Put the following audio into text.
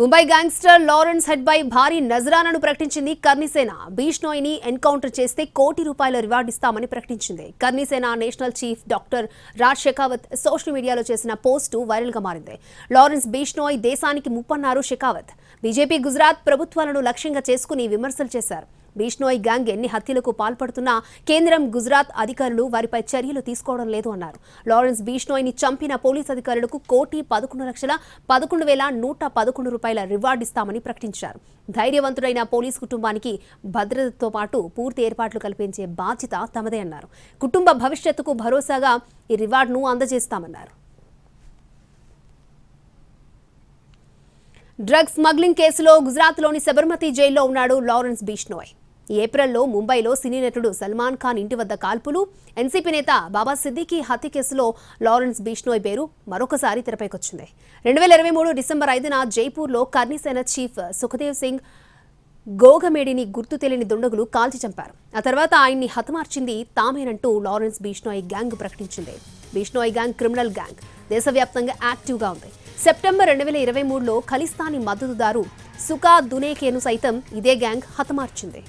Mumbai gangster Lawrence హెడ్బై భారీ నజరానను ప్రకటించింది Karni Sena బీష్నోయిని encounter చేస్తే కోటి రూపాయల రివార్డు ఇస్తామని ప్రకటించింది Karni Sena national chief doctor Raj Shekhawat social మీడియాలో చేసిన పోస్టు వైరల్గా మారింది లారెన్స్ బీష్నోయ్ దేశానికి ముప్పన్నారు షెకావత్ బీజేపీ గుజరాత్ ప్రభుత్వాలను లక్ష్యంగా చేసుకుని విమర్శలు చేశారు బిష్నోయ్ గ్యాంగ్ ఎన్ని హత్యలకు పాల్పడుతున్నా కేంద్రం గుజరాత్ అధికారులు వారిపై చర్యలు తీసుకోవడం లేదు అన్నారు లారెన్స్ ని చంపిన పోలీస్ అధికారులకు కోటి పదకొండు లక్షల పదకొండు వేల నూట పదకొండు రూపాయల రివార్డు ఇస్తామని ప్రకటించారు ధైర్యవంతుడైన పోలీస్ కుటుంబానికి భద్రతతో పాటు పూర్తి ఏర్పాట్లు కల్పించే బాధ్యత తమదే అన్నారు కుటుంబ భవిష్యత్తుకు భరోసాగా ఈ రివార్డును అందజేస్తామన్నారు డ్రగ్స్ స్మగ్లింగ్ కేసులో గుజరాత్లోని సబర్మతి జైల్లో ఉన్నాడు లారెన్స్ బీష్నోయ్ ఏప్రిల్లో ముంబైలో సినీ నటుడు సల్మాన్ ఖాన్ ఇంటి వద్ద కాల్పులు ఎన్సీపీ నేత బాబా సిద్దికీ హత్య కేసులో లారెన్స్ బీష్నోయ్ పేరు మరొకసారి తెరపైకొచ్చింది రెండు వేల ఇరవై మూడు డిసెంబర్ ఐదున జైపూర్లో కర్నీసేన చీఫ్ సుఖదేవ్ సింగ్ గోగమేడిని గుర్తు తెలియని దుండగులు కాల్చి చంపారు ఆ తర్వాత ఆయన్ని హతమార్చింది తామేనంటూ లారెన్స్ బీష్నోయ్ గ్యాంగ్ ప్రకటించింది బీష్నోయ్ గ్యాంగ్ క్రిమినల్ గ్యాంగ్ దేశవ్యాప్తంగా యాక్టివ్గా ఉంది సెప్టెంబర్ రెండు వేల ఇరవై మూడులో ఖలిస్తానీ మద్దతుదారు సుకా దునేకేను సైతం ఇదే గ్యాంగ్ హతమార్చింది